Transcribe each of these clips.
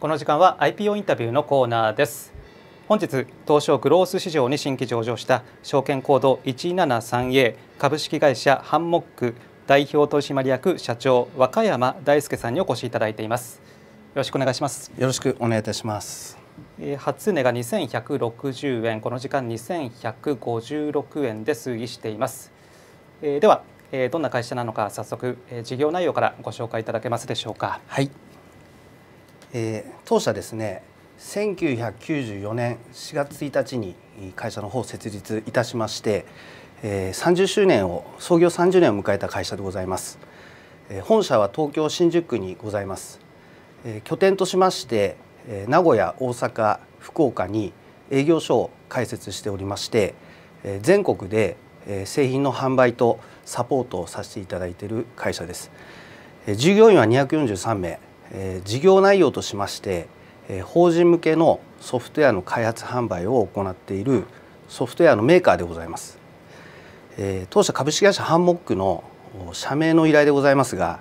この時間は IPO インタビューのコーナーです本日東証グロース市場に新規上場した証券コード 173A 株式会社ハンモック代表取締役社長和歌山大輔さんにお越しいただいていますよろしくお願いしますよろしくお願いいたします初値が2160円この時間2156円で推移していますではどんな会社なのか早速事業内容からご紹介いただけますでしょうかはいえー、当社ですね1994年4月1日に会社の方を設立いたしまして、えー、30周年を創業30年を迎えた会社でございます、えー、本社は東京新宿区にございます、えー、拠点としまして、えー、名古屋大阪福岡に営業所を開設しておりまして、えー、全国で、えー、製品の販売とサポートをさせていただいている会社です、えー、従業員は243名え事業内容としまして、え法人向けのソフトウェアの開発販売を行っているソフトウェアのメーカーでございます、え当社株式会社ハンモックの社名の依頼でございますが、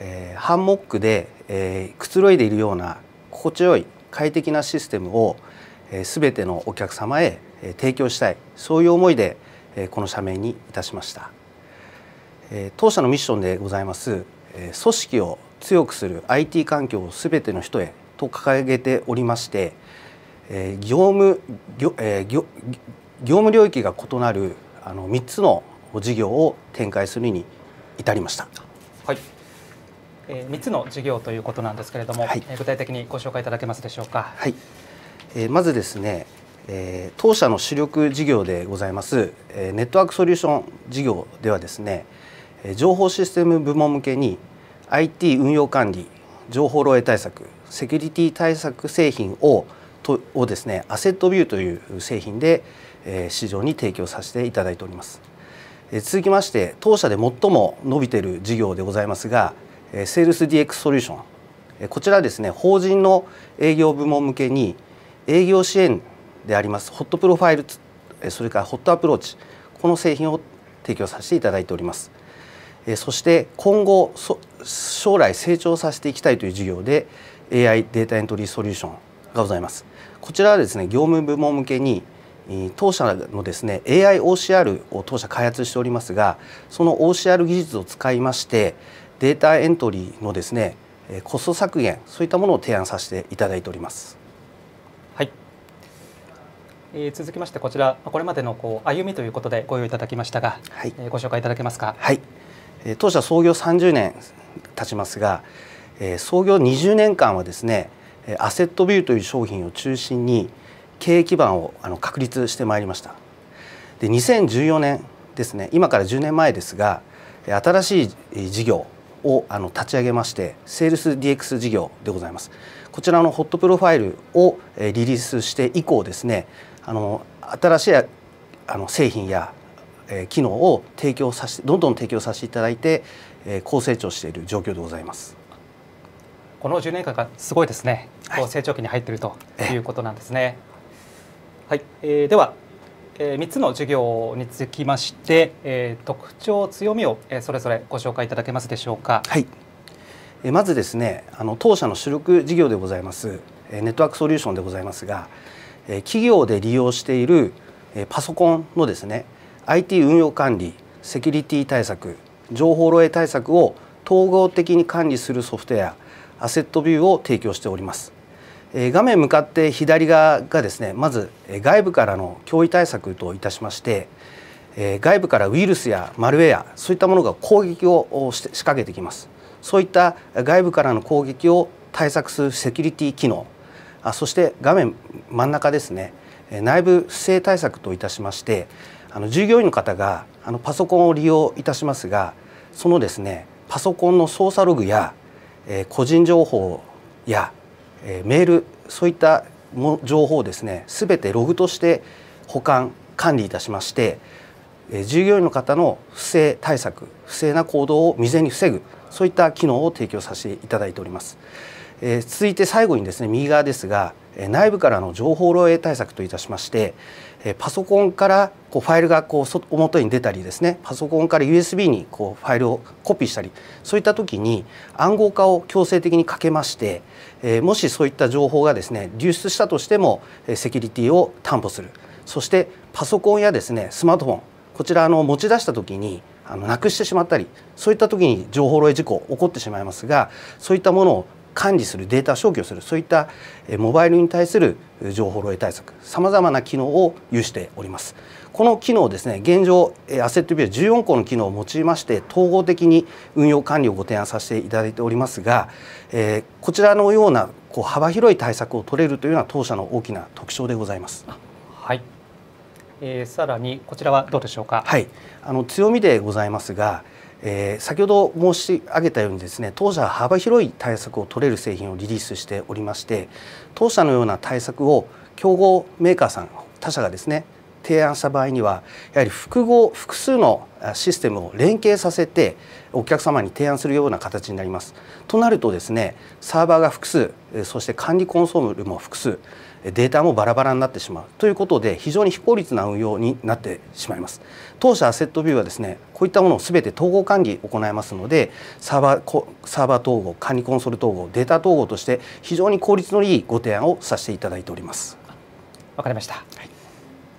えハンモックで、えくつろいでいるような心地よい快適なシステムをすべ、てのお客様へ提供したいそういう思いで、えこの社名にいたしました、え当社のミッションでございます、え組織を強くする IT 環境をすべての人へと掲げておりまして、えー、業務業,、えー、業業務領域が異なるあの三つの事業を展開するに至りました。はいえー、3つの事業ということなんですけれども、はい、具体的にご紹介いただけますでしょうか。はいえー、まずですね、えー、当社の主力事業でございます、えー、ネットワークソリューション事業ではですねえ情報システム部門向けに IT 運用管理情報漏洩対策セキュリティ対策製品をとをですねアセットビューという製品で、え市場に提供させていただいております、え続きまして当社で最も伸びている事業でございますが、えセールス DX ソリューション、えこちらですね法人の営業部門向けに営業支援でありますホットプロファイル、えそれからホットアプローチこの製品を提供させていただいております、えそして今後将来成長させていきたいという事業で AI データエントリーソリューションがございます。こちらはですね業務部門向けに当社のですね AIOCR を当社開発しておりますがその OCR 技術を使いましてデータエントリーのですねコスト削減そういったものを提案させていただいております。はい、えー、続きましてこちらこれまでのこう歩みということでご用意いただきましたが、はい、えー、ご紹介いただけますか。はい、当社創業30年ちますが、え創業20年間はですねアセットビューという商品を中心に経営基盤をあの確立してまいりましたで2014年ですね今から10年前ですが新しい事業をあの立ち上げましてセールス DX 事業でございますこちらのホットプロファイルをリリースして以降ですねあの新しいあの製品やえ機能を提供させどんどん提供させていただいて、え高成長している状況でございます。この10年間がすごいですね。こ成長期に入っているということなんですね。はい、えー、では、えー、3つの授業につきまして、えー、特徴強みを、えー、それぞれご紹介いただけますでしょうか。はい。えー、まずですね、あの当社の主力事業でございます、えー、ネットワークソリューションでございますが、えー、企業で利用している、えー、パソコンのですね、IT 運用管理セキュリティ対策情報漏洩対策を統合的に管理するソフトウェアアセットビューを提供しております。画面向かって左側がですねまず外部からの脅威対策といたしまして外部からウイルスやマルウェアそういったものが攻撃を仕掛けてきますそういった外部からの攻撃を対策するセキュリティ機能そして画面真ん中ですね内部不正対策といたしましてあの従業員の方があのパソコンを利用いたしますがそのですねパソコンの操作ログや、えー、個人情報や、えー、メールそういったも情報をですね全てログとして保管管理いたしまして、えー、従業員の方の不正対策不正な行動を未然に防ぐそういった機能を提供させていただいております。えー、続いて最後にですね右側ですが内部からの情報漏洩対策といたしましてパソコンからこうファイルがこう表に出たりですねパソコンから USB にこうファイルをコピーしたりそういった時に暗号化を強制的にかけましてもしそういった情報がですね流出したとしてもセキュリティを担保するそしてパソコンやですねスマートフォンこちらの持ち出した時にあのなくしてしまったりそういった時に情報漏洩事故起こってしまいますがそういったものを管理するデータ消去するそういったモバイルに対する情報漏洩対策さまざまな機能を有しておりますこの機能ですね現状アセットビュー14個の機能を用いまして統合的に運用管理をご提案させていただいておりますが、えー、こちらのようなこう幅広い対策を取れるというのは当社の大きな特徴でございますはいえー、さらにこちらはどうでしょうか、はい、あの強みでございますが、えー、先ほど申し上げたようにですね当社は幅広い対策を取れる製品をリリースしておりまして当社のような対策を競合メーカーさん他社がですね提案した場合にはやはり複合複数のシステムを連携させてお客様に提案するような形になります。となるとですねサーバーが複数そして管理コンソールも複数データもバラバラになってしまうということで非常に非効率な運用になってしまいます当社アセットビューはですねこういったものを全て統合管理を行いますのでサーバーサーバー統合管理コンソール統合データ統合として非常に効率のいいご提案をさせていただいておりますわかりました、はい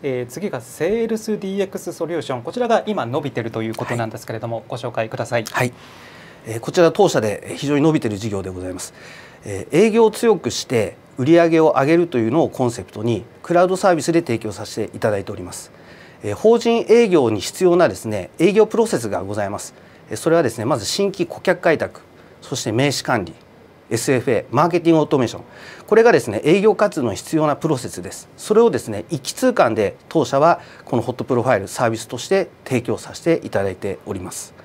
えー、次がセールス DX ソリューションこちらが今伸びてるということなんですけれども、はい、ご紹介ください、はいえこちら当社で非常に伸びてる事業でございます、え営業を強くして売り上げを上げるというのをコンセプトにクラウドサービスで提供させていただいております。法人営業に必要なですね営業プロセスがございます。それはですねまず新規顧客開拓、そして名刺管理、SFA マーケティングオートメーションこれがですね営業活動に必要なプロセスですそれをですね一気通貫で当社はこのホットプロファイルサービスとして提供させていただいております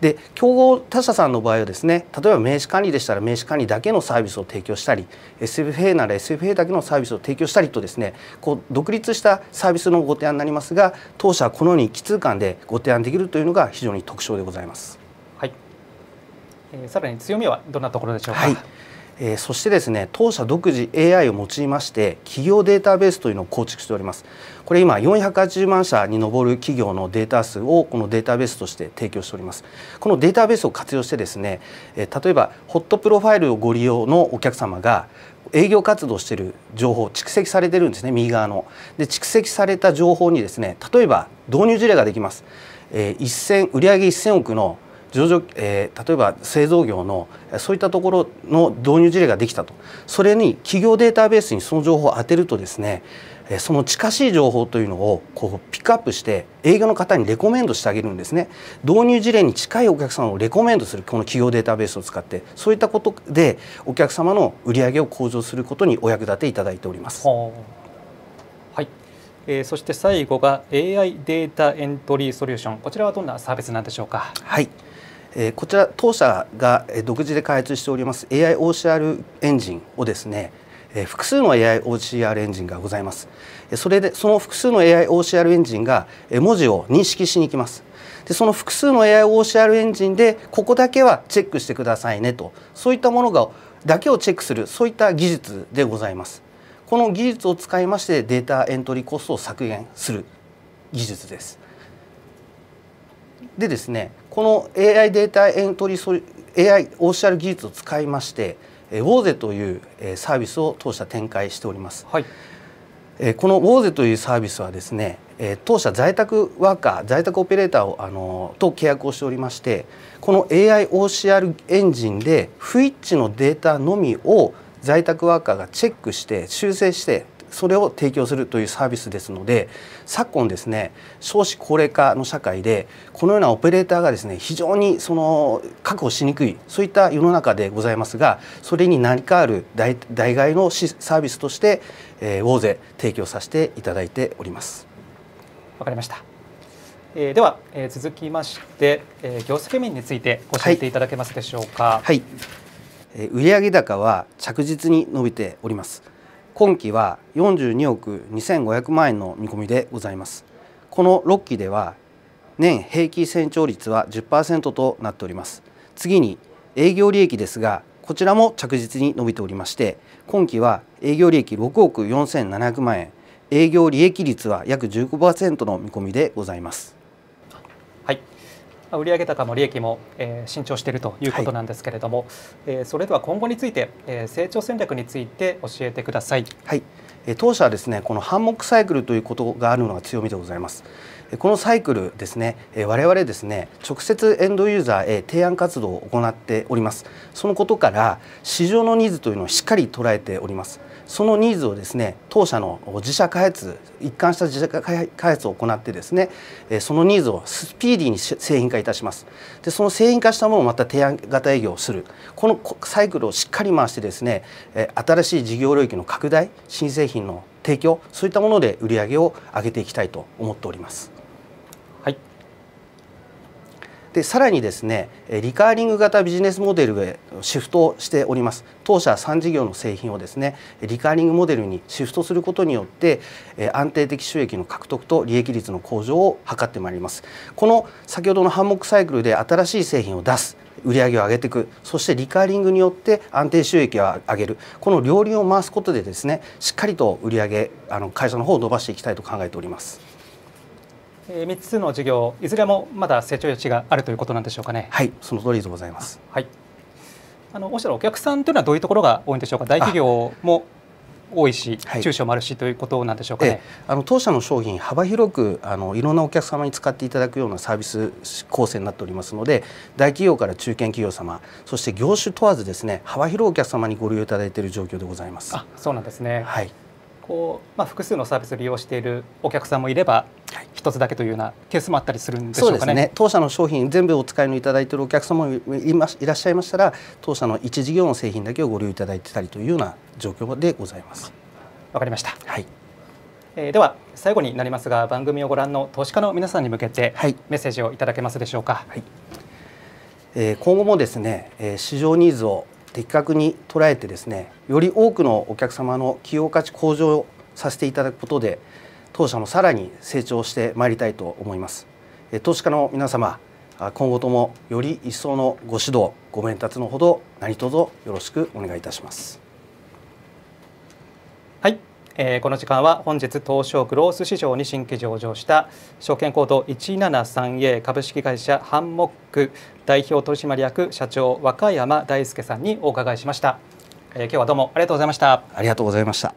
で競合他社さんの場合はですね例えば名刺管理でしたら名刺管理だけのサービスを提供したり SFA なら SFA だけのサービスを提供したりとですねこう独立したサービスのご提案になりますが当社はこのように基通間でご提案できるというのが非常に特徴でございます。はい、えー、さらに強みはどんなところでしょうか。はいえー、そしてですね当社独自 AI を用いまして企業データベースというのを構築しておりますこれ今480万社に上る企業のデータ数をこのデータベースとして提供しておりますこのデータベースを活用してですね、えー、例えばホットプロファイルをご利用のお客様が営業活動している情報蓄積されてるんですね右側ので蓄積された情報にですね例えば導入事例ができます、えー、1000売上1000億の上場、えー、例えば製造業のそういったところの導入事例ができたとそれに企業データベースにその情報を当てるとですねその近しい情報というのをこうピックアップして営業の方にレコメンドしてあげるんですね導入事例に近いお客様をレコメンドするこの企業データベースを使ってそういったことでお客様の売り上げを向上することにお役立ていただいております。はあえー、そして最後が AI データエントリーソリューションこちらはどんなサービスなんでしょうか。はいえー、こちら当社が独自で開発しております AIOCR エンジンをですねえ複数の AIOCR エンジンがございますそれでその複数の AIOCR エンジンが文字を認識しに行きますでその複数の AIOCR エンジンでここだけはチェックしてくださいねとそういったものがだけをチェックするそういった技術でございますこの技術を使いましてデータエントリーコストを削減する技術です。でですねこの AI データエントリーソリ AI オーシャル技術を使いましてウォーゼというサービスを当社展開しております。はいこのウォーゼというサービスはですね当社在宅ワーカー在宅オペレーターをあのと契約をしておりましてこの AIOCR エンジンで不一致のデータのみを在宅ワーカーがチェックして修正してそれを提供するというサービスですので昨今ですね少子高齢化の社会でこのようなオペレーターがですね非常にその確保しにくいそういった世の中でございますがそれに何かある代替のサービスとして、えー、ウォーゼ提供させていただいておりますわかりました、えー、では、えー、続きまして、えー、業績面について教えていただけますでしょうかはい、はい売上高は着実に伸びております今期は42億2500万円の見込みでございますこの6期では年平均成長率は10%となっております次に営業利益ですがこちらも着実に伸びておりまして今期は営業利益6億4700万円営業利益率は約15%の見込みでございます売上高も利益も、え伸長しているということなんですけれども、はい、えそれでは今後について、え成長戦略について教えてください。はい、え当社はですねこのハンモックサイクルということがあるのが強みでございます。このサイクルですね、我々ですね、直接エンドユーザーへ提案活動を行っております。そのことから市場のニーズというのをしっかり捉えております。そのニーズをですね、当社の自社開発、一貫した自社開発を行ってですね、そのニーズをスピーディーに製品化いたします。で、その製品化したものをまた提案型営業をする。このサイクルをしっかり回してですね、新しい事業領域の拡大、新製品の提供、そういったもので売り上げを上げていきたいと思っております。でさらにですねリカーリング型ビジネスモデルへシフトしております当社3事業の製品をですねリカーリングモデルにシフトすることによって安定的収益の獲得と利益率の向上を図ってまいりますこの先ほどのハンモックサイクルで新しい製品を出す売上を上げていくそしてリカーリングによって安定収益を上げるこの両輪を回すことでですねしっかりと売上あの会社の方を伸ばしていきたいと考えております。3つの事業、いずれもまだ成長余地があるということなんでしょうかね。はい、その通りでございます。はい。あのおっしゃるお客さんというのはどういうところが多いんでしょうか。大企業も多いし、はい、中小もあるしということなんでしょうか、ね、あの当社の商品幅広くあのいろんなお客様に使っていただくようなサービス構成になっておりますので大企業から中堅企業様そして業種問わずですね幅広いお客様にご利用いただいている状況でございます。あそうなんですねはいこう、まあ、複数のサービスを利用しているお客さんもいれば一つだけというようなケースもあったりするんでしょうかね、ね、当社の商品全部お使いのいただいているお客様もいらっしゃいましたら当社の一事業の製品だけをご利用いただいてたりというような状況でございます。わかりました、はいえー、では最後になりますが番組をご覧の投資家の皆さんに向けて、はい、メッセージをいただけますでしょうか。はい、えー、今後もですね市場ニーズを的確に捉えてですねより多くのお客様の企業価値向上をさせていただくことで当社もさらに成長してまいりたいと思います投資家の皆様今後ともより一層のご指導ご鞭達のほど何卒よろしくお願いいたしますえー、この時間は本日東証グロース市場に新規上場した証券コード 173A 株式会社ハンモック代表取締役社長若山大輔さんにお伺いしました、えー、今日はどうもありがとうございましたありがとうございました